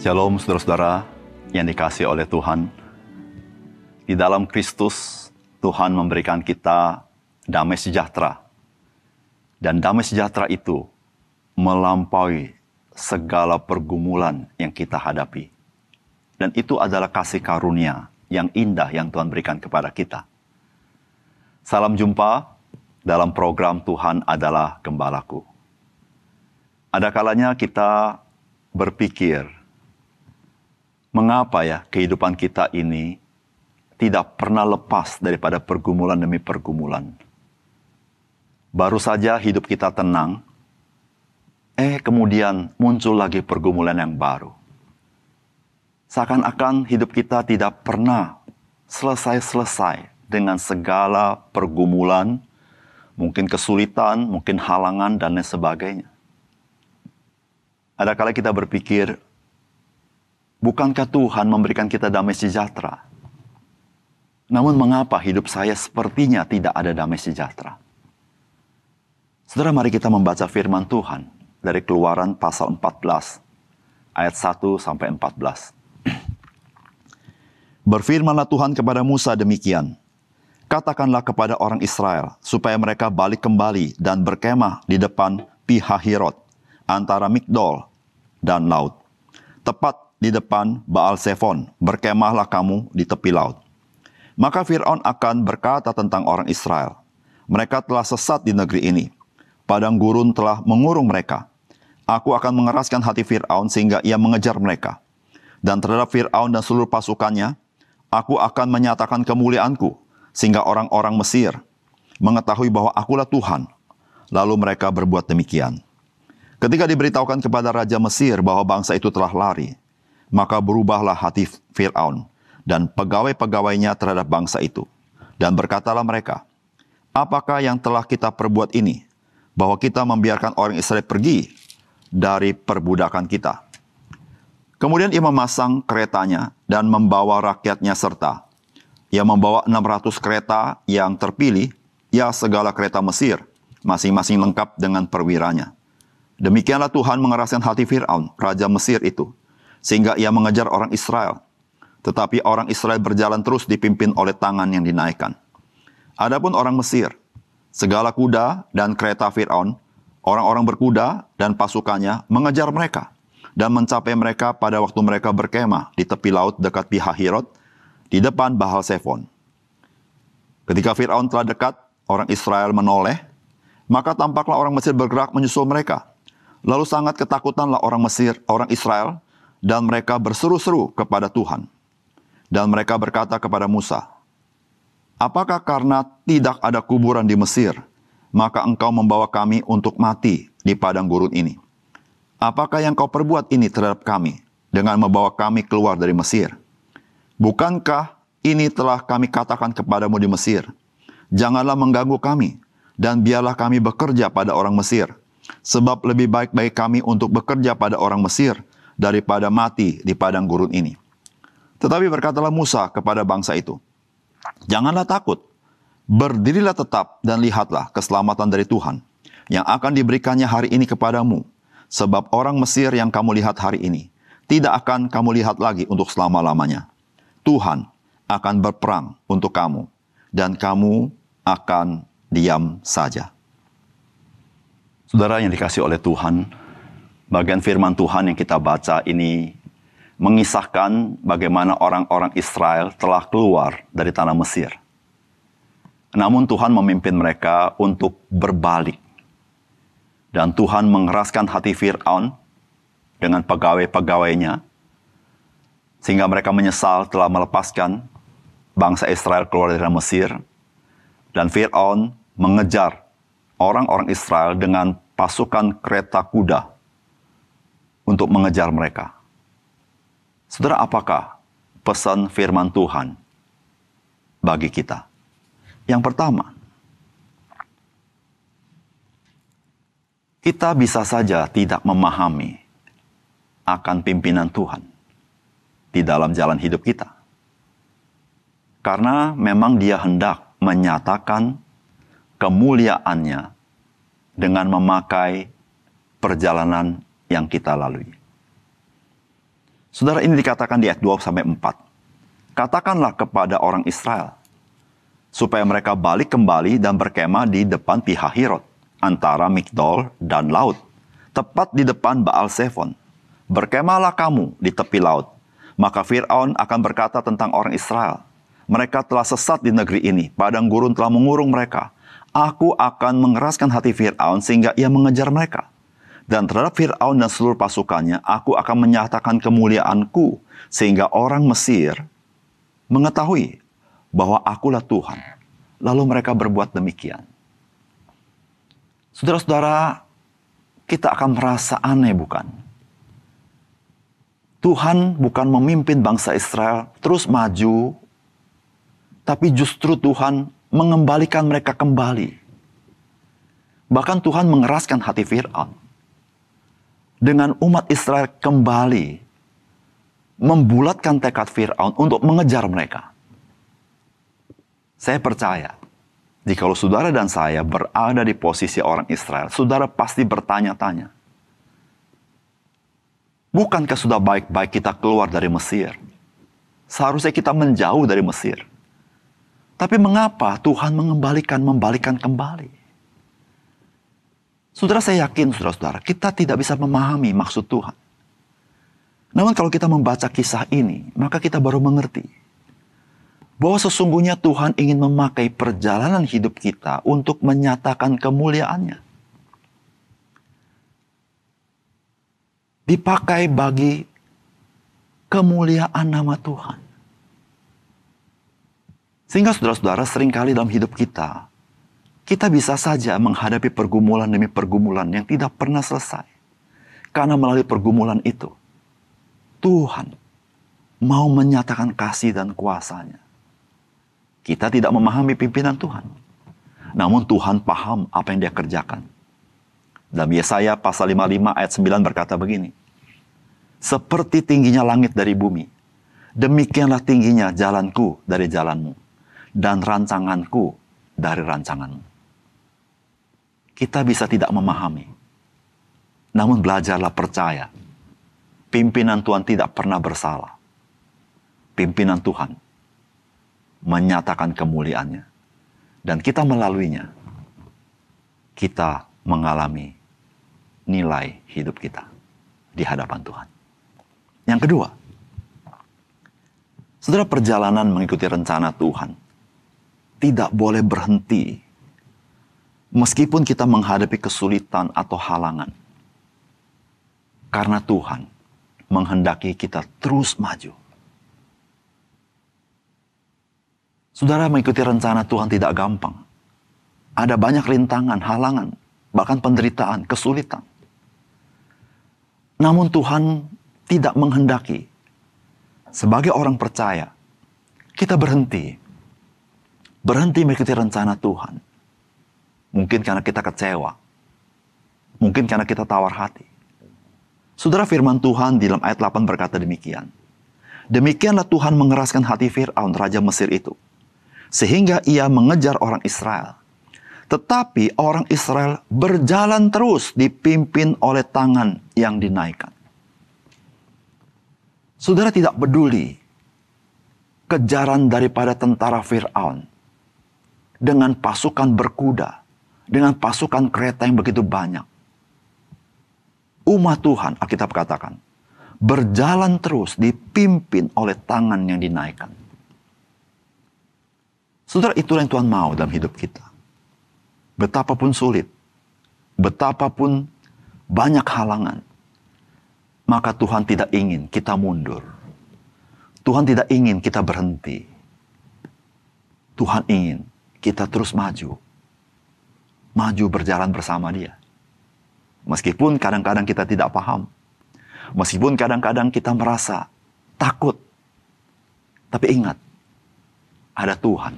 Shalom saudara-saudara yang dikasih oleh Tuhan. Di dalam Kristus, Tuhan memberikan kita damai sejahtera. Dan damai sejahtera itu melampaui segala pergumulan yang kita hadapi. Dan itu adalah kasih karunia yang indah yang Tuhan berikan kepada kita. Salam jumpa dalam program Tuhan adalah Gembalaku. Ada kalanya kita berpikir mengapa ya kehidupan kita ini tidak pernah lepas daripada pergumulan demi pergumulan. Baru saja hidup kita tenang, eh kemudian muncul lagi pergumulan yang baru. Seakan-akan hidup kita tidak pernah selesai-selesai dengan segala pergumulan, mungkin kesulitan, mungkin halangan, dan lain sebagainya. Ada kala kita berpikir, Bukankah Tuhan memberikan kita damai sejahtera? Namun mengapa hidup saya sepertinya tidak ada damai sejahtera? Saudara, mari kita membaca firman Tuhan dari Keluaran pasal 14 ayat 1 sampai 14. Berfirmanlah Tuhan kepada Musa demikian. Katakanlah kepada orang Israel supaya mereka balik kembali dan berkemah di depan Pihahirot antara Migdol dan laut. Tepat di depan Baal Sefon, berkemahlah kamu di tepi laut. Maka Fir'aun akan berkata tentang orang Israel, mereka telah sesat di negeri ini. Padang gurun telah mengurung mereka. Aku akan mengeraskan hati Fir'aun sehingga ia mengejar mereka. Dan terhadap Fir'aun dan seluruh pasukannya, aku akan menyatakan kemuliaanku, sehingga orang-orang Mesir mengetahui bahwa akulah Tuhan. Lalu mereka berbuat demikian. Ketika diberitahukan kepada Raja Mesir bahwa bangsa itu telah lari, maka berubahlah hati Fir'aun dan pegawai-pegawainya terhadap bangsa itu. Dan berkatalah mereka, apakah yang telah kita perbuat ini? Bahwa kita membiarkan orang Israel pergi dari perbudakan kita. Kemudian ia memasang keretanya dan membawa rakyatnya serta. Ia membawa 600 kereta yang terpilih, ya segala kereta Mesir, masing-masing lengkap dengan perwiranya. Demikianlah Tuhan mengeraskan hati Fir'aun, Raja Mesir itu, sehingga ia mengejar orang Israel. Tetapi orang Israel berjalan terus dipimpin oleh tangan yang dinaikkan. Adapun orang Mesir, segala kuda dan kereta Firaun, orang-orang berkuda dan pasukannya mengejar mereka dan mencapai mereka pada waktu mereka berkemah di tepi laut dekat Pihahirot di depan Bahal Sefon. Ketika Firaun telah dekat, orang Israel menoleh, maka tampaklah orang Mesir bergerak menyusul mereka. Lalu sangat ketakutanlah orang Mesir, orang Israel, dan mereka berseru-seru kepada Tuhan. Dan mereka berkata kepada Musa, Apakah karena tidak ada kuburan di Mesir, maka engkau membawa kami untuk mati di padang gurun ini? Apakah yang kau perbuat ini terhadap kami dengan membawa kami keluar dari Mesir? Bukankah ini telah kami katakan kepadamu di Mesir? Janganlah mengganggu kami, dan biarlah kami bekerja pada orang Mesir. Sebab lebih baik bagi kami untuk bekerja pada orang Mesir daripada mati di padang gurun ini. Tetapi berkatalah Musa kepada bangsa itu, Janganlah takut, berdirilah tetap dan lihatlah keselamatan dari Tuhan yang akan diberikannya hari ini kepadamu. Sebab orang Mesir yang kamu lihat hari ini tidak akan kamu lihat lagi untuk selama-lamanya. Tuhan akan berperang untuk kamu dan kamu akan diam saja. Saudara yang dikasih oleh Tuhan, bagian firman Tuhan yang kita baca ini mengisahkan bagaimana orang-orang Israel telah keluar dari tanah Mesir. Namun Tuhan memimpin mereka untuk berbalik. Dan Tuhan mengeraskan hati Fir'aun dengan pegawai-pegawainya sehingga mereka menyesal telah melepaskan bangsa Israel keluar dari Mesir. Dan Fir'aun mengejar orang-orang Israel dengan pasukan kereta kuda untuk mengejar mereka. Saudara, apakah pesan firman Tuhan bagi kita? Yang pertama, kita bisa saja tidak memahami akan pimpinan Tuhan di dalam jalan hidup kita. Karena memang dia hendak menyatakan kemuliaannya dengan memakai perjalanan yang kita lalui. Saudara ini dikatakan di ayat 2 sampai 4. Katakanlah kepada orang Israel supaya mereka balik kembali dan berkemah di depan Pihahirot antara Migdol dan laut, tepat di depan Baal Sefon. Berkemahlah kamu di tepi laut. Maka Fir'aun akan berkata tentang orang Israel, mereka telah sesat di negeri ini, padang gurun telah mengurung mereka. Aku akan mengeraskan hati Fir'aun sehingga ia mengejar mereka. Dan terhadap Fir'aun dan seluruh pasukannya, aku akan menyatakan kemuliaanku, sehingga orang Mesir mengetahui bahwa akulah Tuhan. Lalu mereka berbuat demikian. Saudara-saudara, kita akan merasa aneh bukan? Tuhan bukan memimpin bangsa Israel terus maju, tapi justru Tuhan mengembalikan mereka kembali. Bahkan Tuhan mengeraskan hati Fir'aun dengan umat Israel kembali membulatkan tekad Fir'aun untuk mengejar mereka. Saya percaya, jikalau saudara dan saya berada di posisi orang Israel, saudara pasti bertanya-tanya. Bukankah sudah baik-baik kita keluar dari Mesir? Seharusnya kita menjauh dari Mesir. Tapi mengapa Tuhan mengembalikan, membalikan kembali? Saudara saya yakin saudara-saudara, kita tidak bisa memahami maksud Tuhan. Namun kalau kita membaca kisah ini, maka kita baru mengerti bahwa sesungguhnya Tuhan ingin memakai perjalanan hidup kita untuk menyatakan kemuliaannya. Dipakai bagi kemuliaan nama Tuhan. Sehingga saudara-saudara seringkali dalam hidup kita, kita bisa saja menghadapi pergumulan demi pergumulan yang tidak pernah selesai. Karena melalui pergumulan itu, Tuhan mau menyatakan kasih dan kuasanya. Kita tidak memahami pimpinan Tuhan. Namun Tuhan paham apa yang dia kerjakan. Dalam Yesaya pasal 55 ayat 9 berkata begini. Seperti tingginya langit dari bumi, demikianlah tingginya jalanku dari jalanmu, dan rancanganku dari rancanganmu kita bisa tidak memahami. Namun belajarlah percaya. Pimpinan Tuhan tidak pernah bersalah. Pimpinan Tuhan menyatakan kemuliaannya. Dan kita melaluinya, kita mengalami nilai hidup kita di hadapan Tuhan. Yang kedua, setelah perjalanan mengikuti rencana Tuhan tidak boleh berhenti meskipun kita menghadapi kesulitan atau halangan. Karena Tuhan menghendaki kita terus maju. Saudara mengikuti rencana Tuhan tidak gampang. Ada banyak rintangan, halangan, bahkan penderitaan, kesulitan. Namun Tuhan tidak menghendaki sebagai orang percaya kita berhenti. Berhenti mengikuti rencana Tuhan Mungkin karena kita kecewa. Mungkin karena kita tawar hati. Saudara firman Tuhan di dalam ayat 8 berkata demikian. Demikianlah Tuhan mengeraskan hati Fir'aun, Raja Mesir itu. Sehingga ia mengejar orang Israel. Tetapi orang Israel berjalan terus dipimpin oleh tangan yang dinaikkan. Saudara tidak peduli kejaran daripada tentara Fir'aun dengan pasukan berkuda dengan pasukan kereta yang begitu banyak. Umat Tuhan, Alkitab katakan, berjalan terus dipimpin oleh tangan yang dinaikkan. Saudara, itulah yang Tuhan mau dalam hidup kita. Betapapun sulit, betapapun banyak halangan, maka Tuhan tidak ingin kita mundur. Tuhan tidak ingin kita berhenti. Tuhan ingin kita terus maju maju berjalan bersama dia. Meskipun kadang-kadang kita tidak paham. Meskipun kadang-kadang kita merasa takut. Tapi ingat, ada Tuhan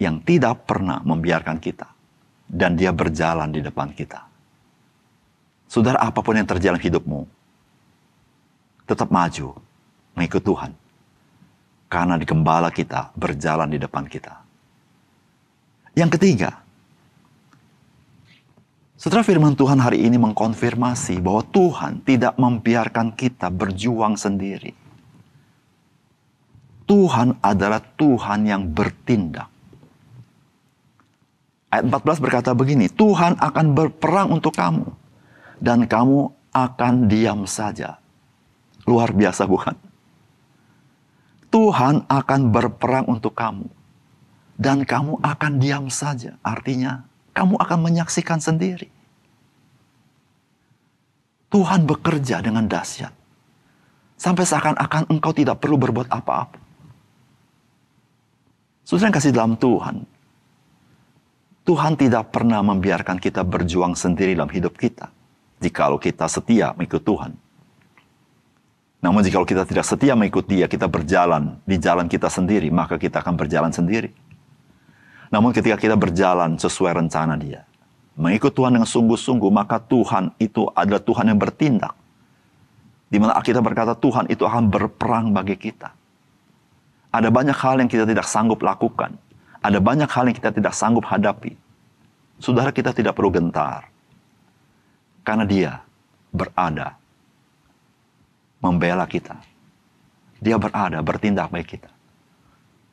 yang tidak pernah membiarkan kita. Dan dia berjalan di depan kita. Saudara, apapun yang terjadi dalam hidupmu, tetap maju, mengikut Tuhan. Karena di gembala kita berjalan di depan kita. Yang ketiga, setelah firman Tuhan hari ini mengkonfirmasi bahwa Tuhan tidak membiarkan kita berjuang sendiri. Tuhan adalah Tuhan yang bertindak. Ayat 14 berkata begini, Tuhan akan berperang untuk kamu dan kamu akan diam saja. Luar biasa bukan? Tuhan akan berperang untuk kamu dan kamu akan diam saja. Artinya kamu akan menyaksikan sendiri. Tuhan bekerja dengan dahsyat. Sampai seakan-akan engkau tidak perlu berbuat apa-apa. Saudara yang kasih dalam Tuhan, Tuhan tidak pernah membiarkan kita berjuang sendiri dalam hidup kita. Jikalau kita setia mengikut Tuhan. Namun jikalau kita tidak setia mengikut dia, kita berjalan di jalan kita sendiri, maka kita akan berjalan sendiri. Namun ketika kita berjalan sesuai rencana dia, mengikut Tuhan dengan sungguh-sungguh, maka Tuhan itu adalah Tuhan yang bertindak. Di mana kita berkata Tuhan itu akan berperang bagi kita. Ada banyak hal yang kita tidak sanggup lakukan. Ada banyak hal yang kita tidak sanggup hadapi. Saudara kita tidak perlu gentar. Karena dia berada membela kita. Dia berada bertindak baik kita.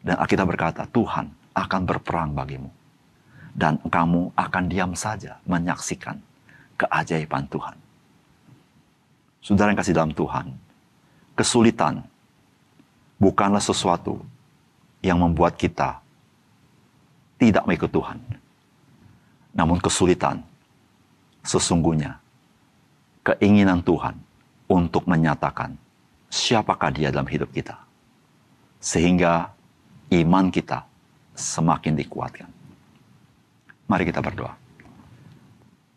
Dan kita berkata, Tuhan akan berperang bagimu. Dan kamu akan diam saja menyaksikan keajaiban Tuhan. Saudara yang kasih dalam Tuhan, kesulitan bukanlah sesuatu yang membuat kita tidak mengikut Tuhan. Namun kesulitan sesungguhnya keinginan Tuhan untuk menyatakan siapakah dia dalam hidup kita. Sehingga iman kita semakin dikuatkan. Mari kita berdoa.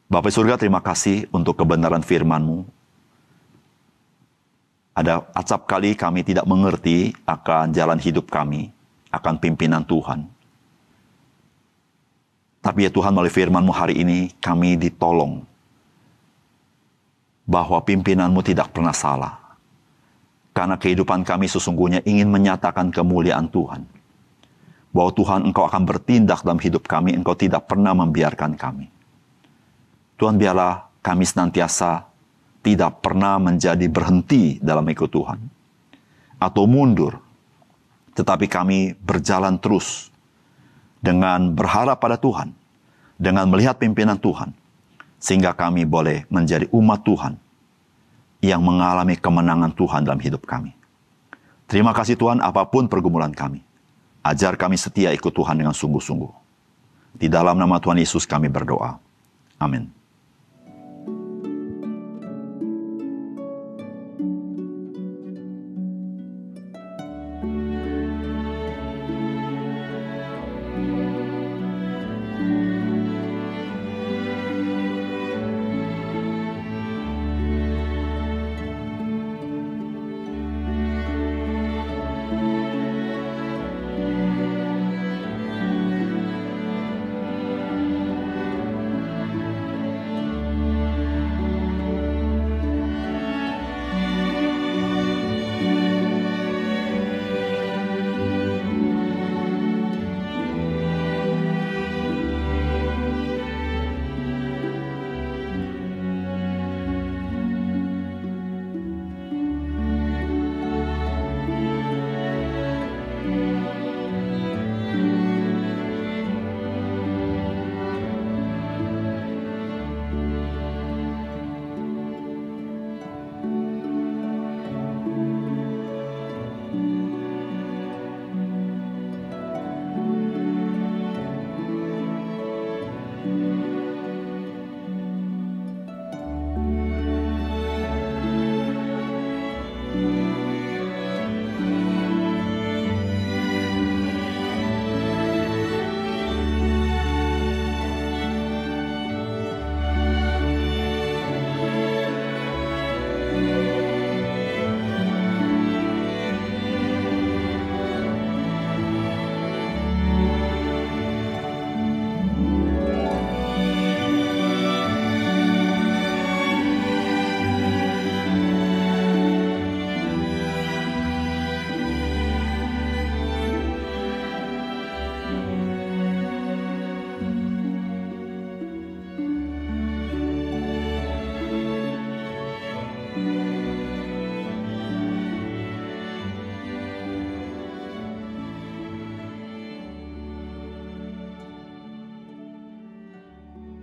Bapak surga terima kasih untuk kebenaran firman-Mu. Ada acap kali kami tidak mengerti akan jalan hidup kami, akan pimpinan Tuhan. Tapi ya Tuhan melalui firman-Mu hari ini kami ditolong bahwa pimpinanmu tidak pernah salah. Karena kehidupan kami sesungguhnya ingin menyatakan kemuliaan Tuhan bahwa Tuhan engkau akan bertindak dalam hidup kami, engkau tidak pernah membiarkan kami. Tuhan biarlah kami senantiasa tidak pernah menjadi berhenti dalam ikut Tuhan atau mundur, tetapi kami berjalan terus dengan berharap pada Tuhan, dengan melihat pimpinan Tuhan, sehingga kami boleh menjadi umat Tuhan yang mengalami kemenangan Tuhan dalam hidup kami. Terima kasih Tuhan apapun pergumulan kami. Ajar kami setia ikut Tuhan dengan sungguh-sungguh. Di dalam nama Tuhan Yesus kami berdoa. Amin.